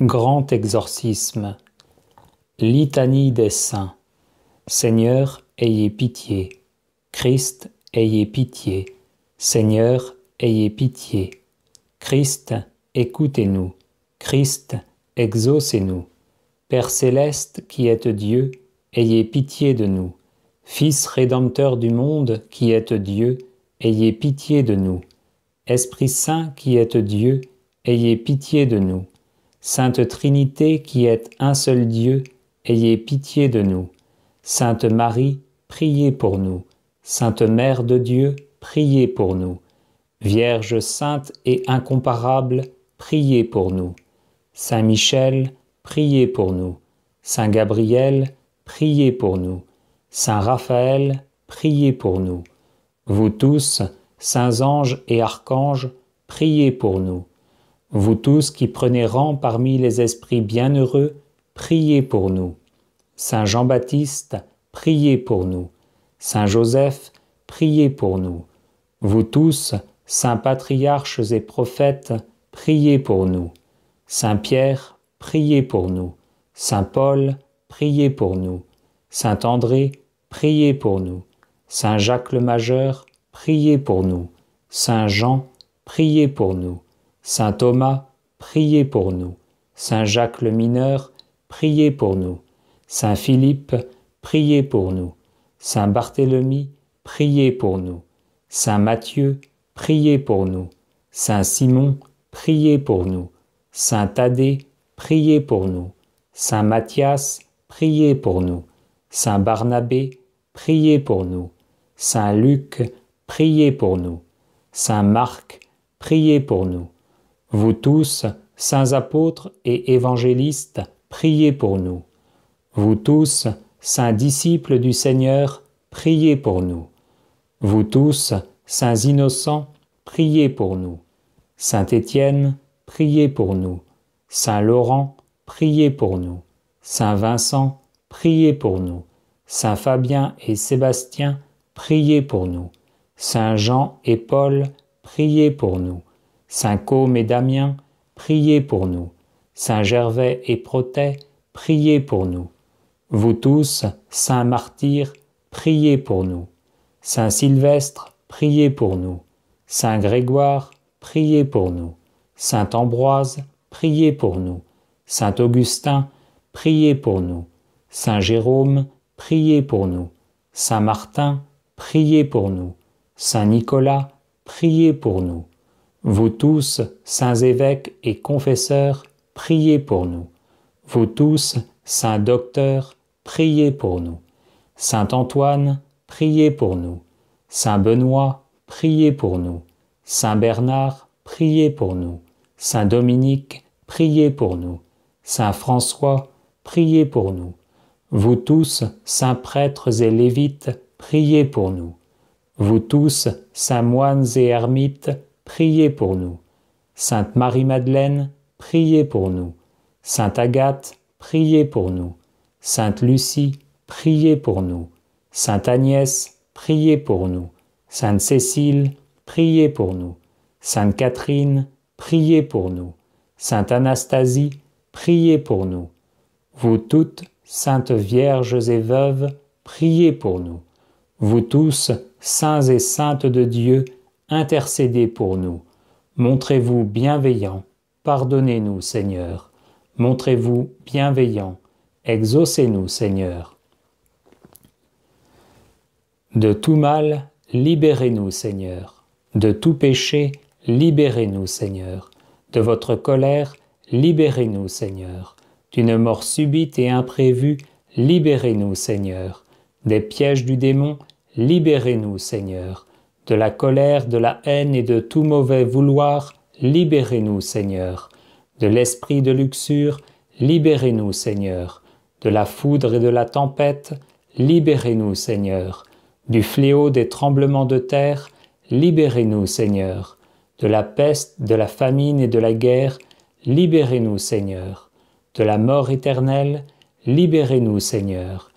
Grand exorcisme. Litanie des saints. Seigneur, ayez pitié. Christ, ayez pitié. Seigneur, ayez pitié. Christ, écoutez-nous. Christ, exaucez-nous. Père céleste qui êtes Dieu, ayez pitié de nous. Fils rédempteur du monde qui êtes Dieu, ayez pitié de nous. Esprit Saint qui êtes Dieu, ayez pitié de nous. Sainte Trinité qui est un seul Dieu, ayez pitié de nous. Sainte Marie, priez pour nous. Sainte Mère de Dieu, priez pour nous. Vierge sainte et incomparable, priez pour nous. Saint Michel, priez pour nous. Saint Gabriel, priez pour nous. Saint Raphaël, priez pour nous. Vous tous, saints anges et archanges, priez pour nous. Vous tous qui prenez rang parmi les esprits bienheureux, priez pour nous. Saint Jean-Baptiste, priez pour nous. Saint Joseph, priez pour nous. Vous tous, saints patriarches et prophètes, priez pour nous. Saint Pierre, priez pour nous. Saint Paul, priez pour nous. Saint André, priez pour nous. Saint Jacques le Majeur, priez pour nous. Saint Jean, priez pour nous. Saint Thomas, priez pour nous. Saint Jacques le Mineur, priez pour nous. Saint Philippe, priez pour nous. Saint Barthélemy, priez pour nous. Saint Matthieu, priez pour nous. Saint Simon, priez pour nous. Saint Thaddée, priez pour nous. Saint Mathias, priez pour nous. Saint Barnabé, priez pour nous. Saint Luc, priez pour nous. Saint Marc, priez pour nous. Vous tous, saints apôtres et évangélistes, priez pour nous. Vous tous, saints disciples du Seigneur, priez pour nous. Vous tous, saints innocents, priez pour nous. Saint Étienne, priez pour nous. Saint Laurent, priez pour nous. Saint Vincent, priez pour nous. Saint Fabien et Sébastien, priez pour nous. Saint Jean et Paul, priez pour nous. Saint Côme et Damien, priez pour nous. Saint Gervais et Protet, priez pour nous. Vous tous, saint Martyr, priez pour nous. Saint Sylvestre, priez pour nous. Saint Grégoire, priez pour nous. Saint Ambroise, priez pour nous. Saint Augustin, priez pour nous. Saint Jérôme, priez pour nous. Saint Martin, priez pour nous. Saint Nicolas, priez pour nous. Vous tous, saints évêques et confesseurs, priez pour nous. Vous tous, saints docteurs, priez pour nous. Saint Antoine, priez pour nous. Saint Benoît, priez pour nous. Saint Bernard, priez pour nous. Saint Dominique, priez pour nous. Saint François, priez pour nous. Vous tous, saints prêtres et lévites, priez pour nous. Vous tous, saints moines et ermites, priez pour nous. Sainte Marie-Madeleine, priez pour nous. Sainte Agathe, priez pour nous. Sainte Lucie, priez pour nous. Sainte Agnès, priez pour nous. Sainte Cécile, priez pour nous. Sainte Catherine, priez pour nous. Sainte Anastasie, priez pour nous. Vous toutes, saintes vierges et veuves, priez pour nous. Vous tous, saints et saintes de Dieu, intercédez pour nous. Montrez-vous bienveillant, pardonnez-nous Seigneur. Montrez-vous bienveillant, exaucez-nous Seigneur. De tout mal, libérez-nous Seigneur. De tout péché, libérez-nous Seigneur. De votre colère, libérez-nous Seigneur. D'une mort subite et imprévue, libérez-nous Seigneur. Des pièges du démon, libérez-nous Seigneur de la colère, de la haine et de tout mauvais vouloir, libérez-nous, Seigneur. De l'esprit de luxure, libérez-nous, Seigneur. De la foudre et de la tempête, libérez-nous, Seigneur. Du fléau des tremblements de terre, libérez-nous, Seigneur. De la peste, de la famine et de la guerre, libérez-nous, Seigneur. De la mort éternelle, libérez-nous, Seigneur.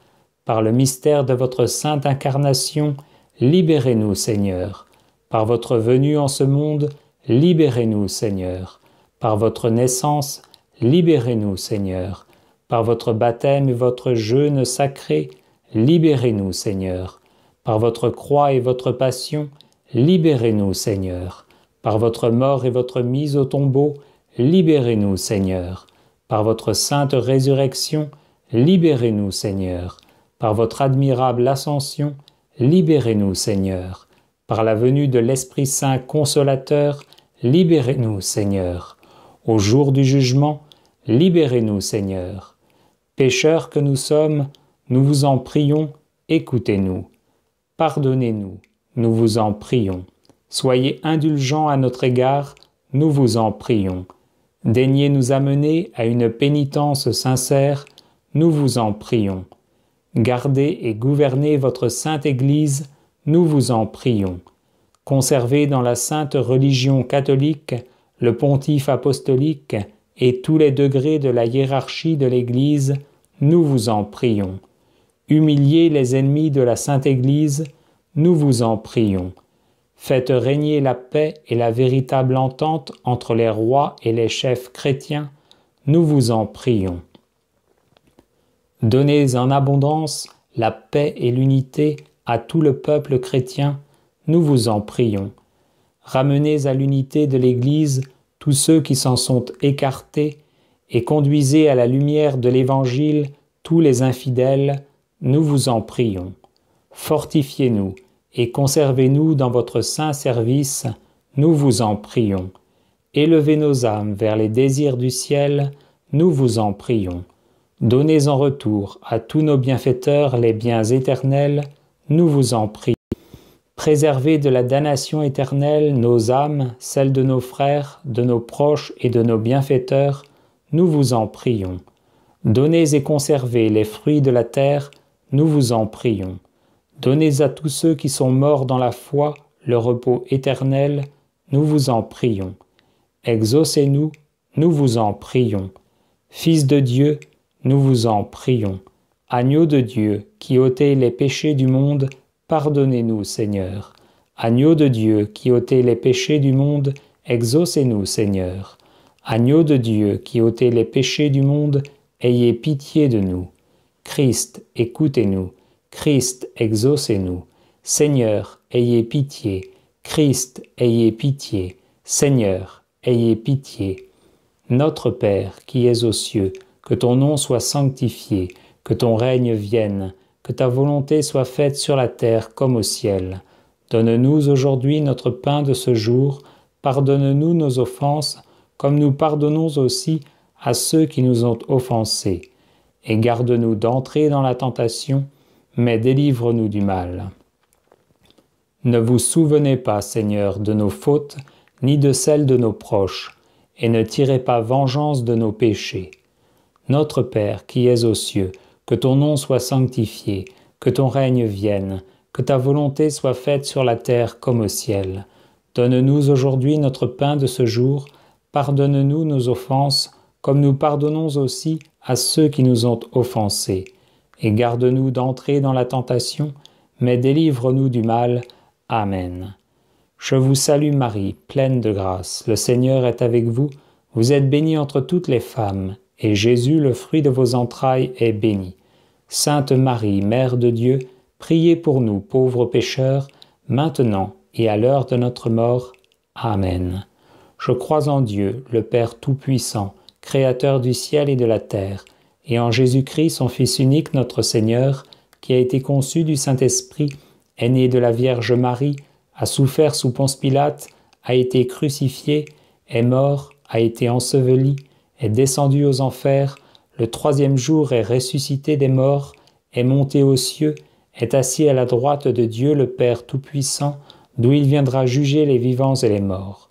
Par le mystère de votre sainte incarnation, Libérez-nous, Seigneur. Par votre venue en ce monde, libérez-nous, Seigneur. Par votre naissance, libérez-nous, Seigneur. Par votre baptême et votre jeûne sacré, libérez-nous, Seigneur. Par votre croix et votre passion, libérez-nous, Seigneur. Par votre mort et votre mise au tombeau, libérez-nous, Seigneur. Par votre sainte résurrection, libérez-nous, Seigneur. Par votre admirable ascension, Libérez-nous, Seigneur. Par la venue de l'Esprit Saint consolateur, libérez-nous, Seigneur. Au jour du jugement, libérez-nous, Seigneur. Pêcheurs que nous sommes, nous vous en prions, écoutez-nous. Pardonnez-nous, nous vous en prions. Soyez indulgents à notre égard, nous vous en prions. Daignez nous amener à une pénitence sincère, nous vous en prions. Gardez et gouvernez votre sainte Église, nous vous en prions. Conservez dans la sainte religion catholique le pontife apostolique et tous les degrés de la hiérarchie de l'Église, nous vous en prions. Humiliez les ennemis de la sainte Église, nous vous en prions. Faites régner la paix et la véritable entente entre les rois et les chefs chrétiens, nous vous en prions. Donnez en abondance la paix et l'unité à tout le peuple chrétien, nous vous en prions. Ramenez à l'unité de l'Église tous ceux qui s'en sont écartés, et conduisez à la lumière de l'Évangile tous les infidèles, nous vous en prions. Fortifiez-nous et conservez-nous dans votre saint service, nous vous en prions. Élevez nos âmes vers les désirs du ciel, nous vous en prions. Donnez en retour à tous nos bienfaiteurs les biens éternels, nous vous en prions. Préservez de la damnation éternelle nos âmes, celles de nos frères, de nos proches et de nos bienfaiteurs, nous vous en prions. Donnez et conservez les fruits de la terre, nous vous en prions. Donnez à tous ceux qui sont morts dans la foi le repos éternel, nous vous en prions. Exaucez-nous, nous vous en prions. Fils de Dieu, nous vous en prions. Agneau de Dieu, qui ôtez les péchés du monde, pardonnez-nous, Seigneur. Agneau de Dieu, qui ôtez les péchés du monde, exaucez-nous, Seigneur. Agneau de Dieu, qui ôtez les péchés du monde, ayez pitié de nous. Christ, écoutez-nous. Christ, exaucez-nous. Seigneur, ayez pitié. Christ, ayez pitié. Seigneur, ayez pitié. Notre Père qui es aux cieux, que ton nom soit sanctifié, que ton règne vienne, que ta volonté soit faite sur la terre comme au ciel. Donne-nous aujourd'hui notre pain de ce jour, pardonne-nous nos offenses, comme nous pardonnons aussi à ceux qui nous ont offensés. Et garde-nous d'entrer dans la tentation, mais délivre-nous du mal. Ne vous souvenez pas, Seigneur, de nos fautes, ni de celles de nos proches, et ne tirez pas vengeance de nos péchés notre Père qui es aux cieux, que ton nom soit sanctifié, que ton règne vienne, que ta volonté soit faite sur la terre comme au ciel. Donne-nous aujourd'hui notre pain de ce jour, pardonne-nous nos offenses, comme nous pardonnons aussi à ceux qui nous ont offensés. Et garde-nous d'entrer dans la tentation, mais délivre-nous du mal. Amen. Je vous salue Marie, pleine de grâce, le Seigneur est avec vous, vous êtes bénie entre toutes les femmes et Jésus, le fruit de vos entrailles, est béni. Sainte Marie, Mère de Dieu, priez pour nous pauvres pécheurs, maintenant et à l'heure de notre mort. Amen. Je crois en Dieu, le Père Tout-Puissant, Créateur du ciel et de la terre, et en Jésus-Christ, son Fils unique, notre Seigneur, qui a été conçu du Saint-Esprit, est né de la Vierge Marie, a souffert sous Ponce Pilate, a été crucifié, est mort, a été enseveli, est descendu aux enfers, le troisième jour est ressuscité des morts, est monté aux cieux, est assis à la droite de Dieu le Père Tout-Puissant, d'où il viendra juger les vivants et les morts.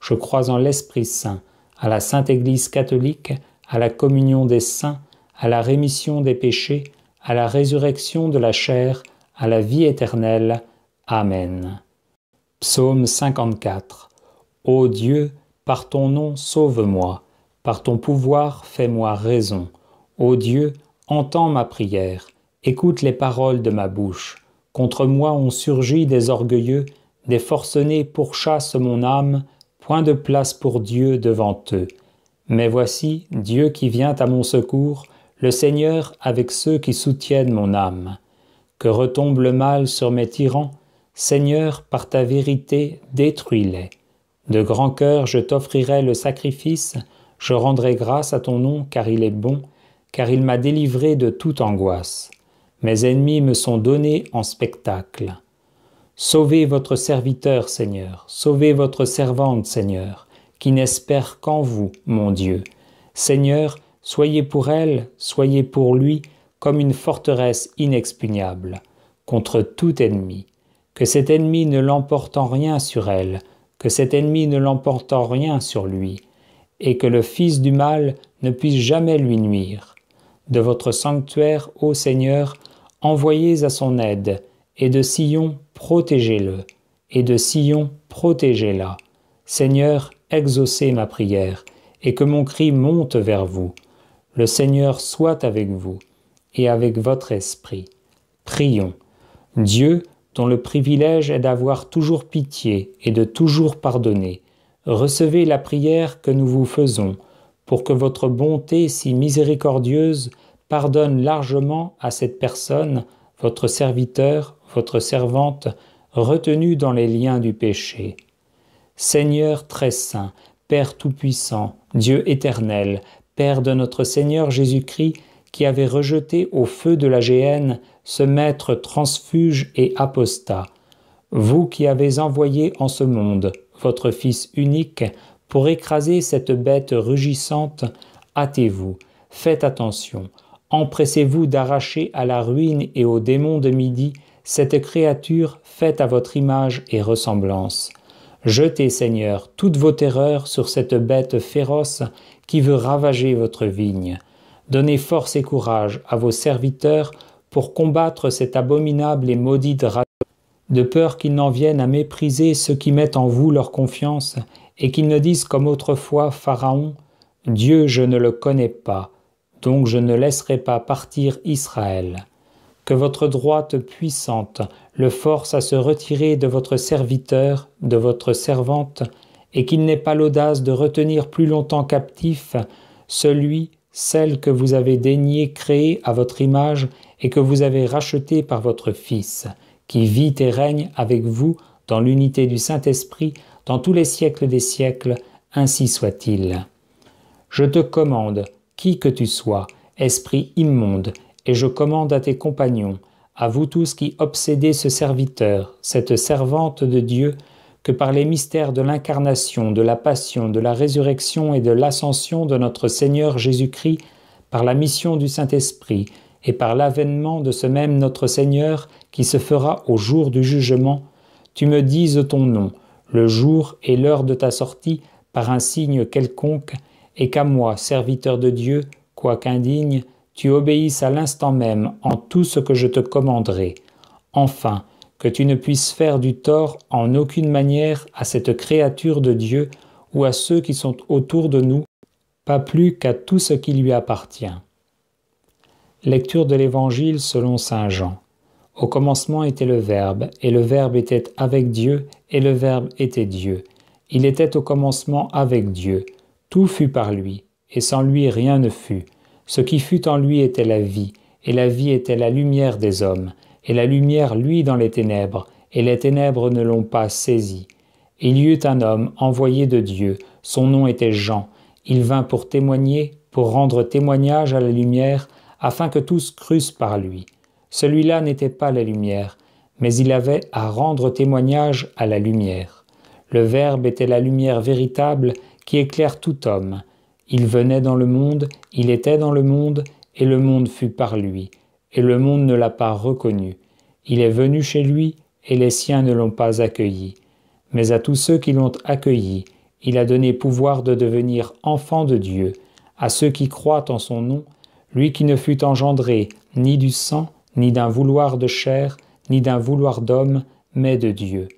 Je crois en l'Esprit Saint, à la Sainte Église catholique, à la communion des saints, à la rémission des péchés, à la résurrection de la chair, à la vie éternelle. Amen. Psaume 54 Ô Dieu, par ton nom, sauve-moi. Par ton pouvoir, fais-moi raison. Ô Dieu, entends ma prière, écoute les paroles de ma bouche. Contre moi ont surgi des orgueilleux, des forcenés pourchassent mon âme, point de place pour Dieu devant eux. Mais voici Dieu qui vient à mon secours, le Seigneur avec ceux qui soutiennent mon âme. Que retombe le mal sur mes tyrans, Seigneur, par ta vérité, détruis-les. De grand cœur je t'offrirai le sacrifice, je rendrai grâce à ton nom, car il est bon, car il m'a délivré de toute angoisse. Mes ennemis me sont donnés en spectacle. Sauvez votre serviteur, Seigneur, sauvez votre servante, Seigneur, qui n'espère qu'en vous, mon Dieu. Seigneur, soyez pour elle, soyez pour lui, comme une forteresse inexpugnable, contre tout ennemi. Que cet ennemi ne l'emporte en rien sur elle, que cet ennemi ne l'emporte en rien sur lui, et que le Fils du mal ne puisse jamais lui nuire. De votre sanctuaire, ô Seigneur, envoyez à son aide, et de Sion, protégez-le, et de Sion, protégez-la. Seigneur, exaucez ma prière, et que mon cri monte vers vous. Le Seigneur soit avec vous, et avec votre esprit. Prions. Dieu, dont le privilège est d'avoir toujours pitié et de toujours pardonner, recevez la prière que nous vous faisons, pour que votre bonté si miséricordieuse pardonne largement à cette personne, votre serviteur, votre servante, retenue dans les liens du péché. Seigneur très saint, Père tout-puissant, Dieu éternel, Père de notre Seigneur Jésus-Christ, qui avait rejeté au feu de la géhenne ce maître transfuge et apostat, vous qui avez envoyé en ce monde votre Fils unique, pour écraser cette bête rugissante, hâtez-vous, faites attention, empressez-vous d'arracher à la ruine et aux démons de midi cette créature faite à votre image et ressemblance. Jetez, Seigneur, toutes vos terreurs sur cette bête féroce qui veut ravager votre vigne. Donnez force et courage à vos serviteurs pour combattre cette abominable et maudite de peur qu'ils n'en viennent à mépriser ceux qui mettent en vous leur confiance, et qu'ils ne disent comme autrefois Pharaon, Dieu je ne le connais pas, donc je ne laisserai pas partir Israël. Que votre droite puissante le force à se retirer de votre serviteur, de votre servante, et qu'il n'ait pas l'audace de retenir plus longtemps captif celui, celle que vous avez daigné créer à votre image et que vous avez racheté par votre Fils qui vit et règne avec vous dans l'unité du Saint-Esprit, dans tous les siècles des siècles, ainsi soit-il. Je te commande, qui que tu sois, esprit immonde, et je commande à tes compagnons, à vous tous qui obsédez ce serviteur, cette servante de Dieu, que par les mystères de l'incarnation, de la passion, de la résurrection et de l'ascension de notre Seigneur Jésus-Christ, par la mission du Saint-Esprit, et par l'avènement de ce même notre Seigneur, qui se fera au jour du jugement, tu me dises ton nom, le jour et l'heure de ta sortie par un signe quelconque, et qu'à moi, serviteur de Dieu, quoique indigne, tu obéisses à l'instant même en tout ce que je te commanderai. Enfin, que tu ne puisses faire du tort en aucune manière à cette créature de Dieu ou à ceux qui sont autour de nous, pas plus qu'à tout ce qui lui appartient. Lecture de l'Évangile selon Saint Jean. Au commencement était le Verbe, et le Verbe était avec Dieu, et le Verbe était Dieu. Il était au commencement avec Dieu. Tout fut par lui, et sans lui rien ne fut. Ce qui fut en lui était la vie, et la vie était la lumière des hommes, et la lumière lui dans les ténèbres, et les ténèbres ne l'ont pas saisi. Il y eut un homme envoyé de Dieu, son nom était Jean. Il vint pour témoigner, pour rendre témoignage à la lumière, afin que tous crussent par lui. Celui-là n'était pas la lumière, mais il avait à rendre témoignage à la lumière. Le Verbe était la lumière véritable qui éclaire tout homme. Il venait dans le monde, il était dans le monde, et le monde fut par lui, et le monde ne l'a pas reconnu. Il est venu chez lui, et les siens ne l'ont pas accueilli. Mais à tous ceux qui l'ont accueilli, il a donné pouvoir de devenir enfant de Dieu, à ceux qui croient en son nom, lui qui ne fut engendré ni du sang, ni d'un vouloir de chair, ni d'un vouloir d'homme, mais de Dieu.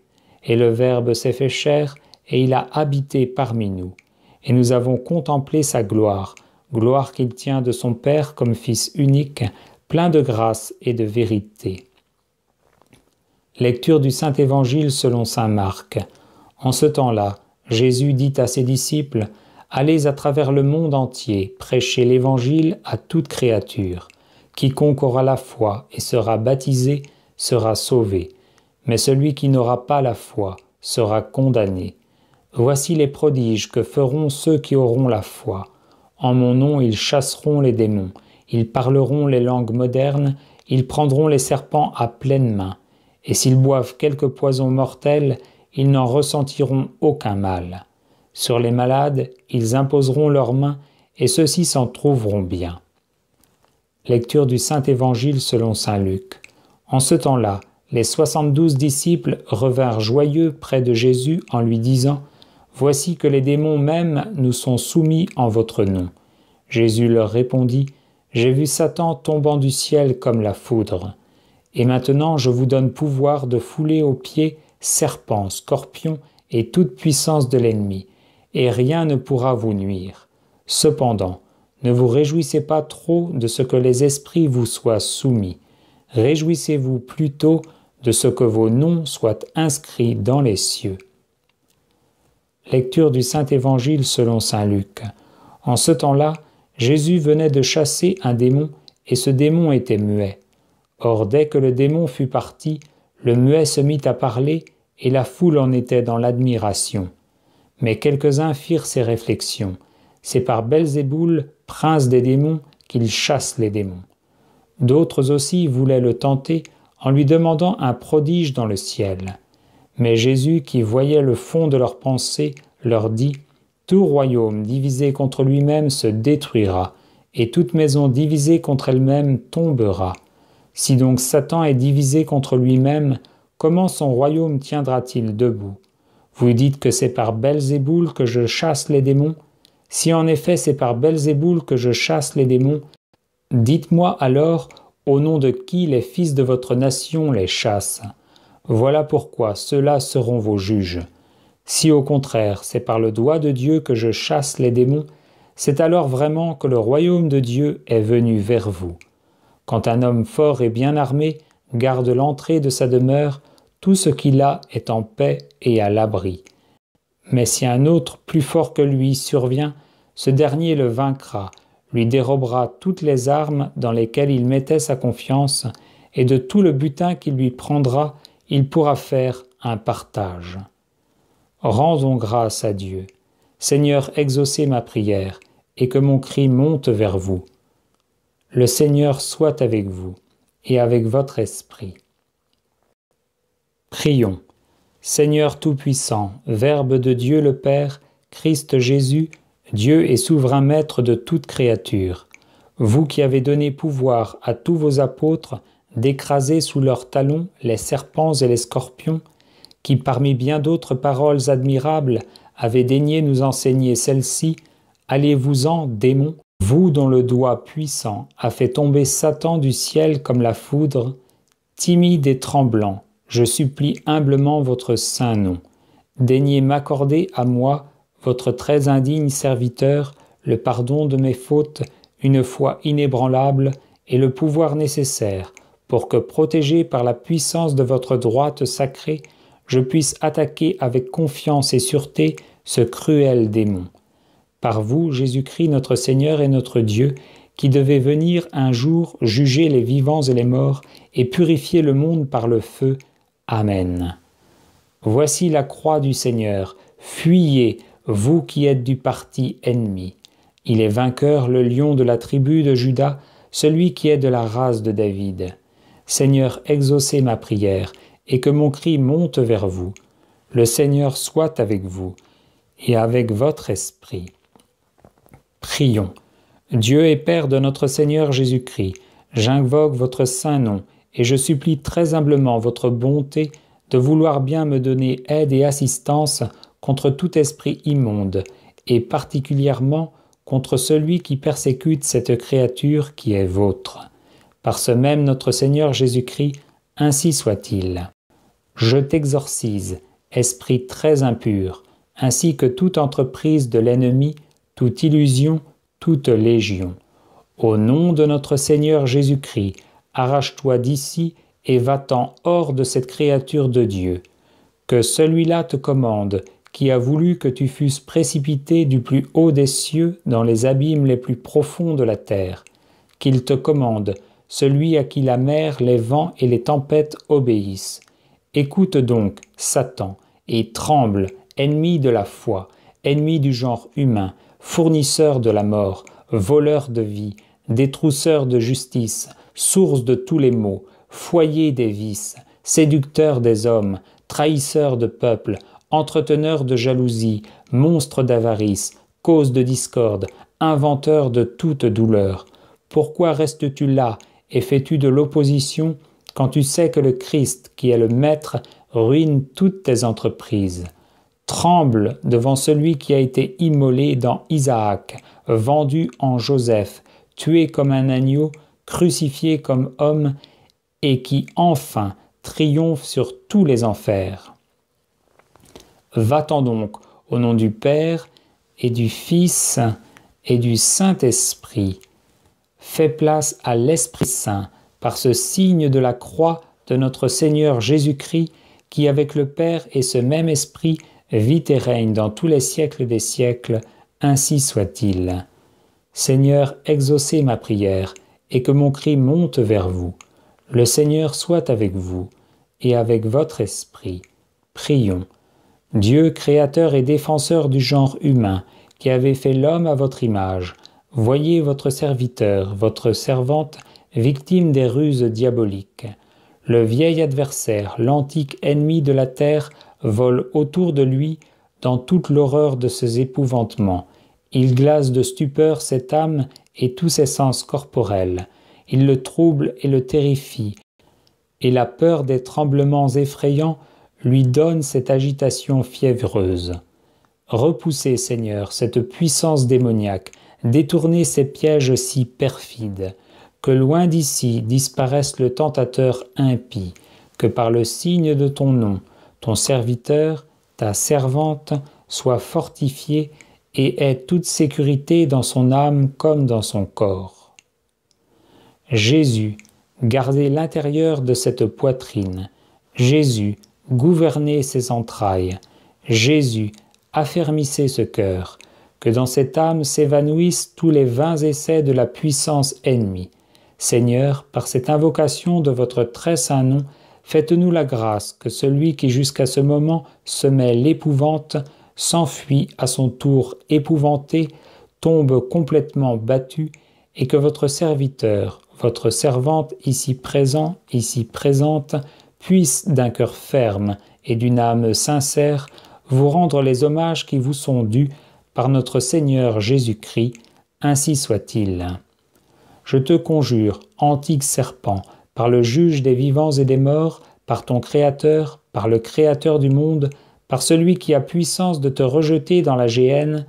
Et le Verbe s'est fait chair, et il a habité parmi nous. Et nous avons contemplé sa gloire, gloire qu'il tient de son Père comme Fils unique, plein de grâce et de vérité. Lecture du Saint Évangile selon Saint Marc. En ce temps-là, Jésus dit à ses disciples, Allez à travers le monde entier, prêchez l'Évangile à toute créature. Quiconque aura la foi et sera baptisé sera sauvé, mais celui qui n'aura pas la foi sera condamné. Voici les prodiges que feront ceux qui auront la foi. En mon nom ils chasseront les démons, ils parleront les langues modernes, ils prendront les serpents à pleine main, et s'ils boivent quelque poison mortel, ils n'en ressentiront aucun mal. Sur les malades, ils imposeront leurs mains, et ceux-ci s'en trouveront bien. Lecture du Saint Évangile selon Saint Luc. En ce temps-là, les soixante-douze disciples revinrent joyeux près de Jésus en lui disant Voici que les démons même nous sont soumis en votre nom. Jésus leur répondit J'ai vu Satan tombant du ciel comme la foudre. Et maintenant je vous donne pouvoir de fouler aux pieds serpents, scorpions et toute puissance de l'ennemi, et rien ne pourra vous nuire. Cependant, ne vous réjouissez pas trop de ce que les esprits vous soient soumis. Réjouissez-vous plutôt de ce que vos noms soient inscrits dans les cieux. Lecture du Saint Évangile selon Saint Luc. En ce temps-là, Jésus venait de chasser un démon, et ce démon était muet. Or, dès que le démon fut parti, le muet se mit à parler, et la foule en était dans l'admiration. Mais quelques-uns firent ces réflexions. C'est par Belzéboul prince des démons, qu'il chasse les démons. D'autres aussi voulaient le tenter en lui demandant un prodige dans le ciel. Mais Jésus, qui voyait le fond de leurs pensées, leur dit Tout royaume divisé contre lui-même se détruira, et toute maison divisée contre elle-même tombera. Si donc Satan est divisé contre lui-même, comment son royaume tiendra-t-il debout Vous dites que c'est par Belzéboul que je chasse les démons si en effet c'est par Belzéboul que je chasse les démons, dites-moi alors au nom de qui les fils de votre nation les chassent. Voilà pourquoi ceux-là seront vos juges. Si au contraire c'est par le doigt de Dieu que je chasse les démons, c'est alors vraiment que le royaume de Dieu est venu vers vous. Quand un homme fort et bien armé garde l'entrée de sa demeure, tout ce qu'il a est en paix et à l'abri. Mais si un autre plus fort que lui survient, ce dernier le vaincra, lui dérobera toutes les armes dans lesquelles il mettait sa confiance, et de tout le butin qu'il lui prendra, il pourra faire un partage. Rendons grâce à Dieu. Seigneur, exaucez ma prière, et que mon cri monte vers vous. Le Seigneur soit avec vous, et avec votre esprit. Prions. Seigneur Tout-Puissant, Verbe de Dieu le Père, Christ Jésus, Dieu et souverain Maître de toute créature, vous qui avez donné pouvoir à tous vos apôtres d'écraser sous leurs talons les serpents et les scorpions, qui parmi bien d'autres paroles admirables avez daigné nous enseigner celle-ci, allez-vous-en, démons, vous dont le doigt puissant a fait tomber Satan du ciel comme la foudre, timide et tremblant, je supplie humblement votre saint nom. Daignez m'accorder à moi, votre très indigne serviteur, le pardon de mes fautes, une foi inébranlable et le pouvoir nécessaire pour que, protégé par la puissance de votre droite sacrée, je puisse attaquer avec confiance et sûreté ce cruel démon. Par vous, Jésus-Christ, notre Seigneur et notre Dieu, qui devez venir un jour juger les vivants et les morts et purifier le monde par le feu, Amen. Voici la croix du Seigneur. Fuyez, vous qui êtes du parti ennemi. Il est vainqueur le lion de la tribu de Judas, celui qui est de la race de David. Seigneur, exaucez ma prière, et que mon cri monte vers vous. Le Seigneur soit avec vous, et avec votre esprit. Prions. Dieu est Père de notre Seigneur Jésus-Christ, j'invoque votre saint nom et je supplie très humblement votre bonté de vouloir bien me donner aide et assistance contre tout esprit immonde, et particulièrement contre celui qui persécute cette créature qui est vôtre. Par ce même notre Seigneur Jésus-Christ, ainsi soit-il. Je t'exorcise, esprit très impur, ainsi que toute entreprise de l'ennemi, toute illusion, toute légion. Au nom de notre Seigneur Jésus-Christ, Arrache-toi d'ici et va-t'en hors de cette créature de Dieu, que celui-là te commande, qui a voulu que tu fusses précipité du plus haut des cieux dans les abîmes les plus profonds de la terre, qu'il te commande, celui à qui la mer, les vents et les tempêtes obéissent. Écoute donc, Satan, et tremble, ennemi de la foi, ennemi du genre humain, fournisseur de la mort, voleur de vie, détrousseur de justice, source de tous les maux, foyer des vices, séducteur des hommes, trahisseur de peuple, entreteneur de jalousie, monstre d'avarice, cause de discorde, inventeur de toute douleur. Pourquoi restes-tu là et fais-tu de l'opposition quand tu sais que le Christ, qui est le Maître, ruine toutes tes entreprises Tremble devant celui qui a été immolé dans Isaac, vendu en Joseph, tué comme un agneau, crucifié comme homme et qui enfin triomphe sur tous les enfers. Va-t'en donc au nom du Père et du Fils et du Saint-Esprit. Fais place à l'Esprit Saint par ce signe de la croix de notre Seigneur Jésus-Christ qui avec le Père et ce même Esprit vit et règne dans tous les siècles des siècles, ainsi soit-il. Seigneur, exaucez ma prière et que mon cri monte vers vous. Le Seigneur soit avec vous et avec votre esprit. Prions. Dieu, créateur et défenseur du genre humain, qui avez fait l'homme à votre image, voyez votre serviteur, votre servante, victime des ruses diaboliques. Le vieil adversaire, l'antique ennemi de la terre, vole autour de lui dans toute l'horreur de ses épouvantements. Il glace de stupeur cette âme et tous ses sens corporels. Il le trouble et le terrifie, et la peur des tremblements effrayants lui donne cette agitation fiévreuse. Repoussez, Seigneur, cette puissance démoniaque, détournez ces pièges si perfides, que loin d'ici disparaisse le tentateur impie, que par le signe de ton nom, ton serviteur, ta servante, soit fortifié et est toute sécurité dans son âme comme dans son corps. Jésus, gardez l'intérieur de cette poitrine. Jésus, gouvernez ses entrailles. Jésus, affermissez ce cœur, que dans cette âme s'évanouissent tous les vains essais de la puissance ennemie. Seigneur, par cette invocation de votre très saint nom, faites-nous la grâce que celui qui jusqu'à ce moment semait l'épouvante s'enfuit à son tour épouvanté, tombe complètement battu, et que votre serviteur, votre servante ici présent, ici présente, puisse d'un cœur ferme et d'une âme sincère vous rendre les hommages qui vous sont dus par notre Seigneur Jésus-Christ, ainsi soit-il. Je te conjure, antique serpent, par le juge des vivants et des morts, par ton Créateur, par le Créateur du monde, par celui qui a puissance de te rejeter dans la géhenne,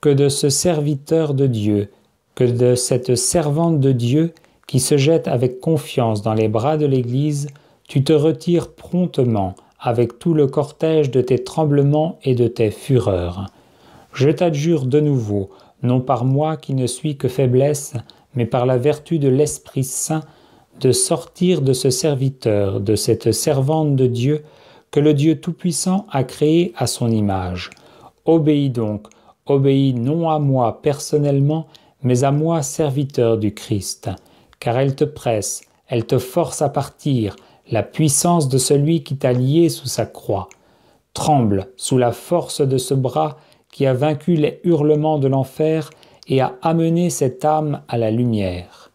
que de ce serviteur de Dieu, que de cette servante de Dieu qui se jette avec confiance dans les bras de l'Église, tu te retires promptement avec tout le cortège de tes tremblements et de tes fureurs. Je t'adjure de nouveau, non par moi qui ne suis que faiblesse, mais par la vertu de l'Esprit Saint, de sortir de ce serviteur, de cette servante de Dieu, que le Dieu Tout-Puissant a créé à son image. Obéis donc, obéis non à moi personnellement, mais à moi serviteur du Christ, car elle te presse, elle te force à partir, la puissance de celui qui t'a lié sous sa croix. Tremble sous la force de ce bras qui a vaincu les hurlements de l'enfer et a amené cette âme à la lumière.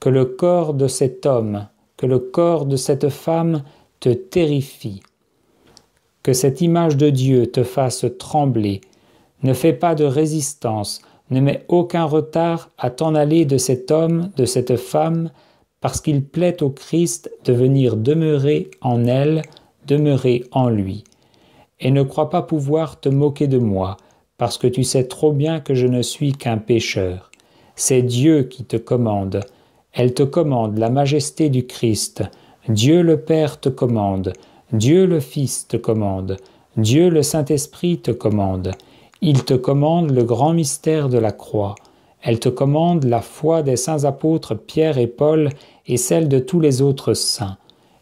Que le corps de cet homme, que le corps de cette femme te terrifie, que cette image de Dieu te fasse trembler. Ne fais pas de résistance, ne mets aucun retard à t'en aller de cet homme, de cette femme, parce qu'il plaît au Christ de venir demeurer en elle, demeurer en lui. Et ne crois pas pouvoir te moquer de moi, parce que tu sais trop bien que je ne suis qu'un pécheur. C'est Dieu qui te commande. Elle te commande la majesté du Christ. Dieu le Père te commande. Dieu le Fils te commande, Dieu le Saint-Esprit te commande, il te commande le grand mystère de la croix, elle te commande la foi des saints apôtres Pierre et Paul et celle de tous les autres saints,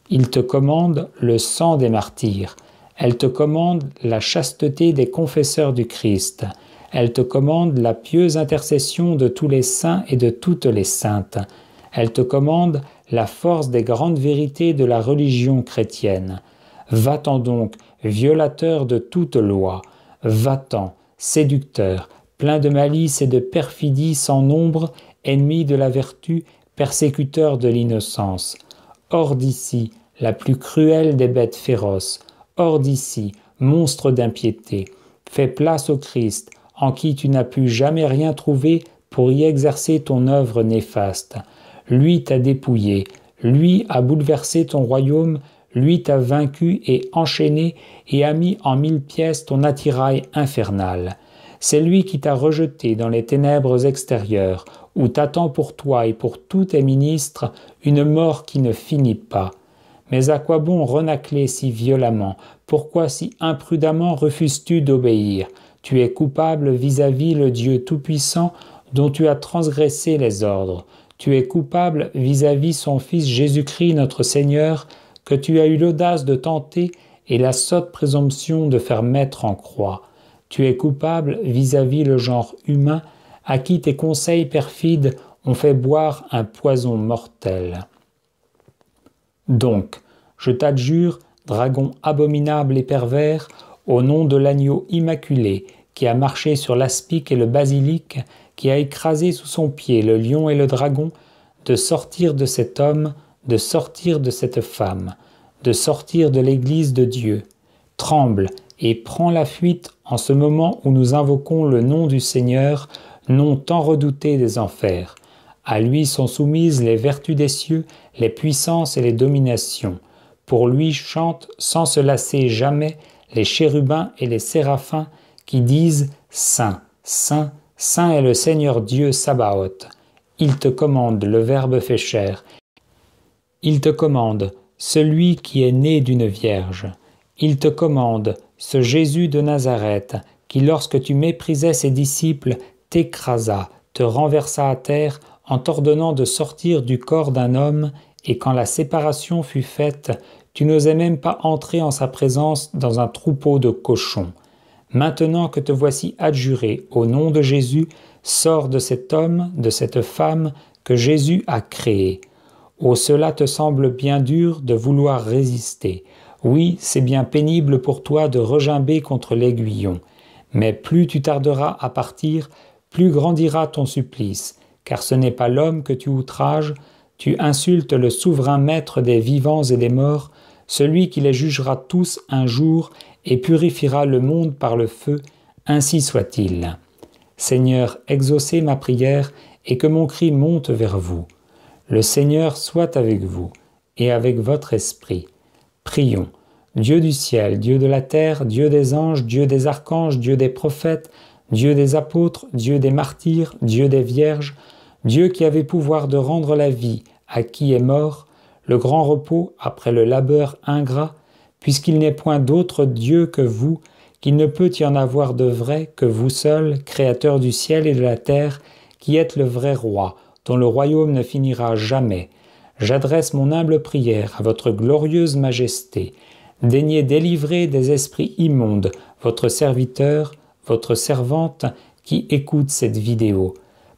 il te commande le sang des martyrs, elle te commande la chasteté des confesseurs du Christ, elle te commande la pieuse intercession de tous les saints et de toutes les saintes, elle te commande la force des grandes vérités de la religion chrétienne. Va-t'en donc, violateur de toute loi, va-t'en, séducteur, plein de malice et de perfidie sans nombre, ennemi de la vertu, persécuteur de l'innocence. Hors d'ici, la plus cruelle des bêtes féroces, hors d'ici, monstre d'impiété. Fais place au Christ, en qui tu n'as pu jamais rien trouver pour y exercer ton œuvre néfaste. Lui t'a dépouillé, lui a bouleversé ton royaume lui t'a vaincu et enchaîné et a mis en mille pièces ton attirail infernal. C'est lui qui t'a rejeté dans les ténèbres extérieures, où t'attend pour toi et pour tous tes ministres une mort qui ne finit pas. Mais à quoi bon renacler si violemment Pourquoi si imprudemment refuses-tu d'obéir Tu es coupable vis-à-vis le Dieu Tout-Puissant dont tu as transgressé les ordres. Tu es coupable vis à -vis son Fils Jésus-Christ notre Seigneur, que tu as eu l'audace de tenter et la sotte présomption de faire mettre en croix. Tu es coupable vis-à-vis le genre humain à qui tes conseils perfides ont fait boire un poison mortel. Donc, je t'adjure, dragon abominable et pervers, au nom de l'agneau immaculé qui a marché sur l'aspic et le basilic, qui a écrasé sous son pied le lion et le dragon, de sortir de cet homme de sortir de cette femme, de sortir de l'Église de Dieu. Tremble et prends la fuite en ce moment où nous invoquons le nom du Seigneur, nom tant redouté des enfers. À lui sont soumises les vertus des cieux, les puissances et les dominations. Pour lui chantent sans se lasser jamais les chérubins et les séraphins qui disent Saint, Saint, Saint est le Seigneur Dieu Sabaoth. Il te commande le Verbe fait chair, il te commande, celui qui est né d'une vierge. Il te commande, ce Jésus de Nazareth, qui lorsque tu méprisais ses disciples, t'écrasa, te renversa à terre en t'ordonnant de sortir du corps d'un homme, et quand la séparation fut faite, tu n'osais même pas entrer en sa présence dans un troupeau de cochons. Maintenant que te voici adjuré au nom de Jésus, sors de cet homme, de cette femme que Jésus a créée. Oh, cela te semble bien dur de vouloir résister. Oui, c'est bien pénible pour toi de regimber contre l'aiguillon. Mais plus tu tarderas à partir, plus grandira ton supplice, car ce n'est pas l'homme que tu outrages, tu insultes le souverain maître des vivants et des morts, celui qui les jugera tous un jour et purifiera le monde par le feu, ainsi soit-il. Seigneur, exaucez ma prière et que mon cri monte vers vous. Le Seigneur soit avec vous et avec votre esprit. Prions. Dieu du ciel, Dieu de la terre, Dieu des anges, Dieu des archanges, Dieu des prophètes, Dieu des apôtres, Dieu des martyrs, Dieu des vierges, Dieu qui avait pouvoir de rendre la vie à qui est mort, le grand repos après le labeur ingrat, puisqu'il n'est point d'autre Dieu que vous, qu'il ne peut y en avoir de vrai que vous seul, créateur du ciel et de la terre, qui êtes le vrai roi, dont le royaume ne finira jamais, j'adresse mon humble prière à votre glorieuse Majesté. Daignez délivrer des esprits immondes votre serviteur, votre servante qui écoute cette vidéo.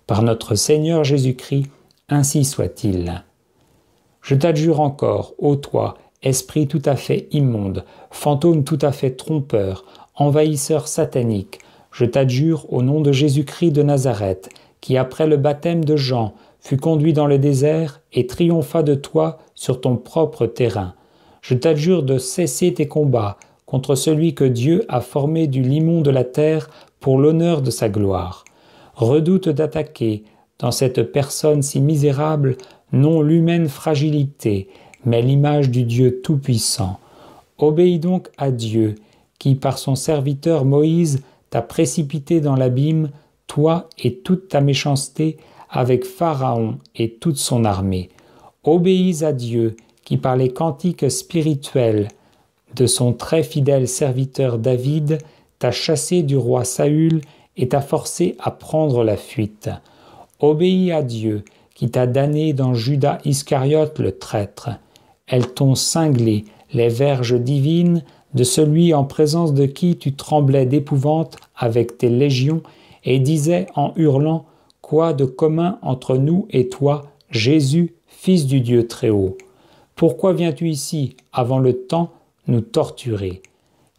Par notre Seigneur Jésus-Christ, ainsi soit-il. Je t'adjure encore, ô toi, esprit tout à fait immonde, fantôme tout à fait trompeur, envahisseur satanique, je t'adjure au nom de Jésus-Christ de Nazareth, qui après le baptême de Jean fut conduit dans le désert et triompha de toi sur ton propre terrain. Je t'adjure de cesser tes combats contre celui que Dieu a formé du limon de la terre pour l'honneur de sa gloire. Redoute d'attaquer, dans cette personne si misérable, non l'humaine fragilité, mais l'image du Dieu Tout-Puissant. Obéis donc à Dieu, qui par son serviteur Moïse t'a précipité dans l'abîme toi et toute ta méchanceté, avec Pharaon et toute son armée. Obéis à Dieu, qui par les cantiques spirituels de son très fidèle serviteur David t'a chassé du roi Saül et t'a forcé à prendre la fuite. Obéis à Dieu, qui t'a damné dans Judas Iscariote le traître. Elles t'ont cinglé les verges divines de celui en présence de qui tu tremblais d'épouvante avec tes légions et disait en hurlant Quoi de commun entre nous et toi, Jésus, Fils du Dieu Très-Haut Pourquoi viens-tu ici, avant le temps, nous torturer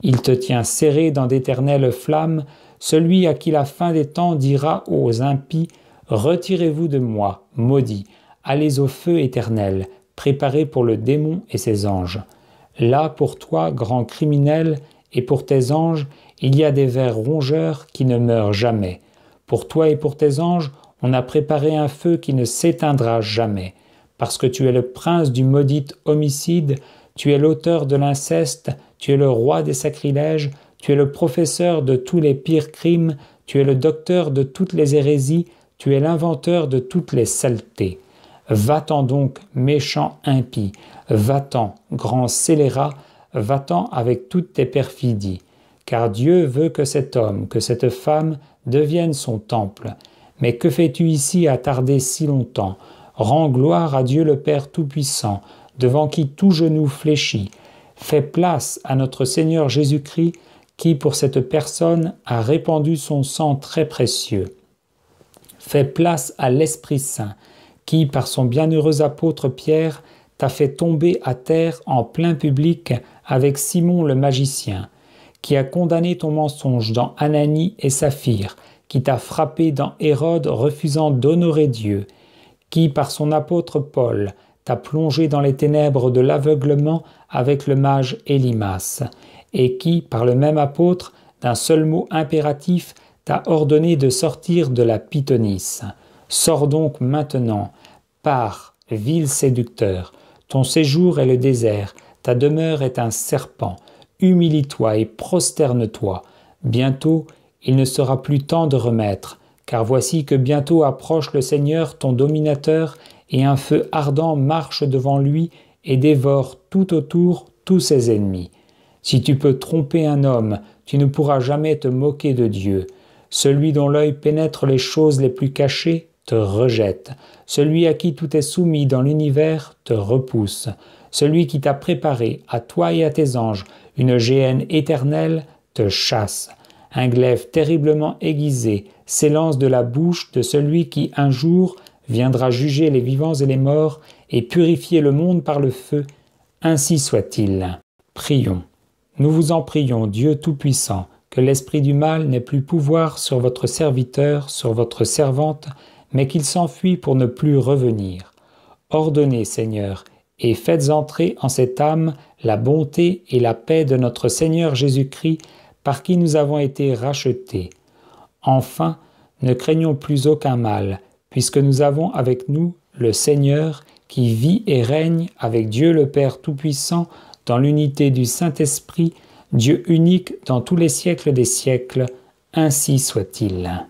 Il te tient serré dans d'éternelles flammes, celui à qui la fin des temps dira aux impies Retirez-vous de moi, maudit, allez au feu éternel, préparé pour le démon et ses anges. Là pour toi, grand criminel, et pour tes anges, il y a des vers rongeurs qui ne meurent jamais. Pour toi et pour tes anges, on a préparé un feu qui ne s'éteindra jamais. Parce que tu es le prince du maudit homicide, tu es l'auteur de l'inceste, tu es le roi des sacrilèges, tu es le professeur de tous les pires crimes, tu es le docteur de toutes les hérésies, tu es l'inventeur de toutes les saletés. Va-t'en donc, méchant impie, va-t'en, grand scélérat, va-t'en avec toutes tes perfidies car Dieu veut que cet homme, que cette femme devienne son temple. Mais que fais-tu ici à tarder si longtemps Rends gloire à Dieu le Père Tout-Puissant, devant qui tout genou fléchit. Fais place à notre Seigneur Jésus-Christ, qui pour cette personne a répandu son sang très précieux. Fais place à l'Esprit Saint, qui par son bienheureux apôtre Pierre t'a fait tomber à terre en plein public avec Simon le magicien qui a condamné ton mensonge dans Ananie et Saphir, qui t'a frappé dans Hérode refusant d'honorer Dieu, qui, par son apôtre Paul, t'a plongé dans les ténèbres de l'aveuglement avec le mage Elimas, et qui, par le même apôtre, d'un seul mot impératif, t'a ordonné de sortir de la pythonisse. Sors donc maintenant, pars, ville séducteur, ton séjour est le désert, ta demeure est un serpent, Humilie-toi et prosterne-toi. Bientôt, il ne sera plus temps de remettre, car voici que bientôt approche le Seigneur ton dominateur, et un feu ardent marche devant lui et dévore tout autour tous ses ennemis. Si tu peux tromper un homme, tu ne pourras jamais te moquer de Dieu. Celui dont l'œil pénètre les choses les plus cachées te rejette. Celui à qui tout est soumis dans l'univers te repousse. Celui qui t'a préparé, à toi et à tes anges, une géhenne éternelle te chasse. Un glaive terriblement aiguisé s'élance de la bouche de celui qui un jour viendra juger les vivants et les morts et purifier le monde par le feu. Ainsi soit-il. Prions. Nous vous en prions, Dieu Tout-Puissant, que l'esprit du mal n'ait plus pouvoir sur votre serviteur, sur votre servante, mais qu'il s'enfuit pour ne plus revenir. Ordonnez, Seigneur, et faites entrer en cette âme la bonté et la paix de notre Seigneur Jésus-Christ, par qui nous avons été rachetés. Enfin, ne craignons plus aucun mal, puisque nous avons avec nous le Seigneur qui vit et règne avec Dieu le Père Tout-Puissant dans l'unité du Saint-Esprit, Dieu unique dans tous les siècles des siècles, ainsi soit-il.